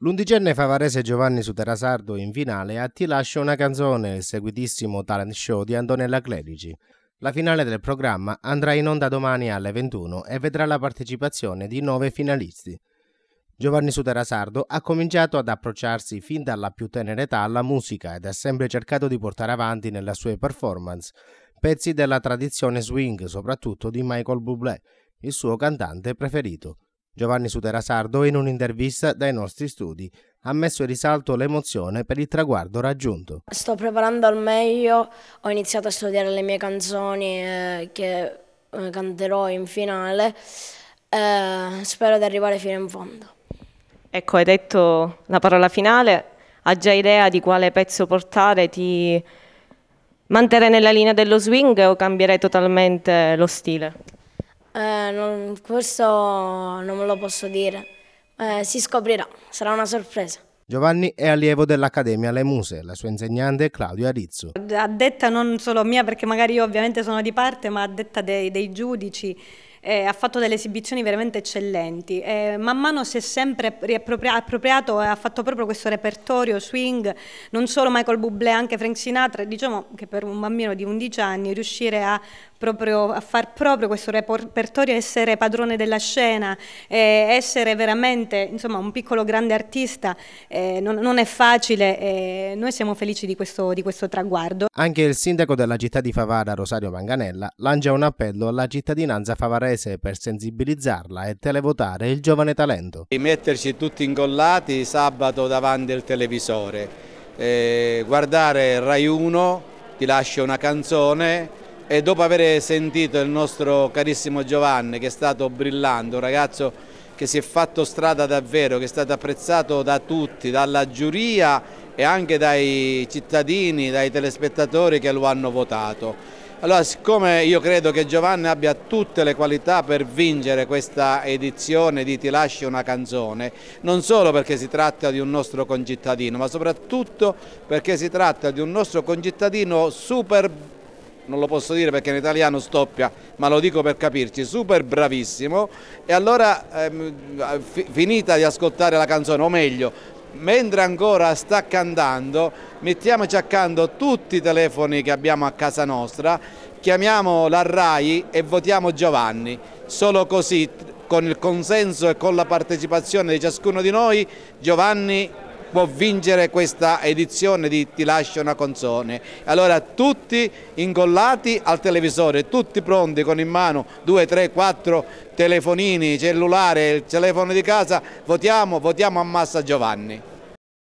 L'undicenne favarese Giovanni Suterasardo in finale a Ti lascio una canzone, il seguitissimo talent show di Antonella Clerici. La finale del programma andrà in onda domani alle 21 e vedrà la partecipazione di nove finalisti. Giovanni Suterasardo ha cominciato ad approcciarsi fin dalla più tenera età alla musica ed ha sempre cercato di portare avanti nelle sue performance pezzi della tradizione swing, soprattutto di Michael Bublé, il suo cantante preferito. Giovanni Sutera Sardo, in un'intervista dai nostri studi, ha messo in risalto l'emozione per il traguardo raggiunto. Sto preparando al meglio, ho iniziato a studiare le mie canzoni eh, che eh, canterò in finale, eh, spero di arrivare fino in fondo. Ecco, hai detto la parola finale, hai già idea di quale pezzo portare? Ti manterrai nella linea dello swing o cambierai totalmente lo stile? Eh, non, questo non me lo posso dire. Eh, si scoprirà, sarà una sorpresa. Giovanni è allievo dell'Accademia Le Muse, la sua insegnante è Claudia Rizzo. A detta non solo mia, perché magari io ovviamente sono di parte, ma a detta dei, dei giudici eh, ha fatto delle esibizioni veramente eccellenti. Eh, man mano si è sempre riappropriato e ha fatto proprio questo repertorio swing, non solo Michael Bublé, anche Frank Sinatra, diciamo che per un bambino di 11 anni riuscire a proprio a far proprio questo repertorio, essere padrone della scena, eh, essere veramente insomma, un piccolo grande artista eh, non, non, è facile e eh, noi siamo felici di questo, di questo, traguardo. Anche il sindaco della città di Favara, Rosario Manganella, lancia un appello alla cittadinanza favarese Varese per sensibilizzarla e televotare il giovane talento. metterci tutti incollati sabato davanti al televisore, eh, guardare Rai 1, ti lascio una canzone e dopo aver sentito il nostro carissimo Giovanni che è stato brillante, un ragazzo che si è fatto strada davvero, che è stato apprezzato da tutti, dalla giuria e anche dai cittadini, dai telespettatori che lo hanno votato. Allora, siccome io credo che Giovanni abbia tutte le qualità per vincere questa edizione di Ti lasci una canzone, non solo perché si tratta di un nostro concittadino, ma soprattutto perché si tratta di un nostro concittadino super non lo posso dire perché in italiano stoppia, ma lo dico per capirci, super bravissimo. E allora, ehm, finita di ascoltare la canzone, o meglio, mentre ancora sta cantando mettiamoci accanto tutti i telefoni che abbiamo a casa nostra, chiamiamo la RAI e votiamo Giovanni, solo così con il consenso e con la partecipazione di ciascuno di noi Giovanni può vincere questa edizione di Ti lascio una canzone. Allora tutti incollati al televisore, tutti pronti con in mano 2, 3, 4 telefonini, cellulare, il telefono di casa, votiamo, votiamo a massa Giovanni.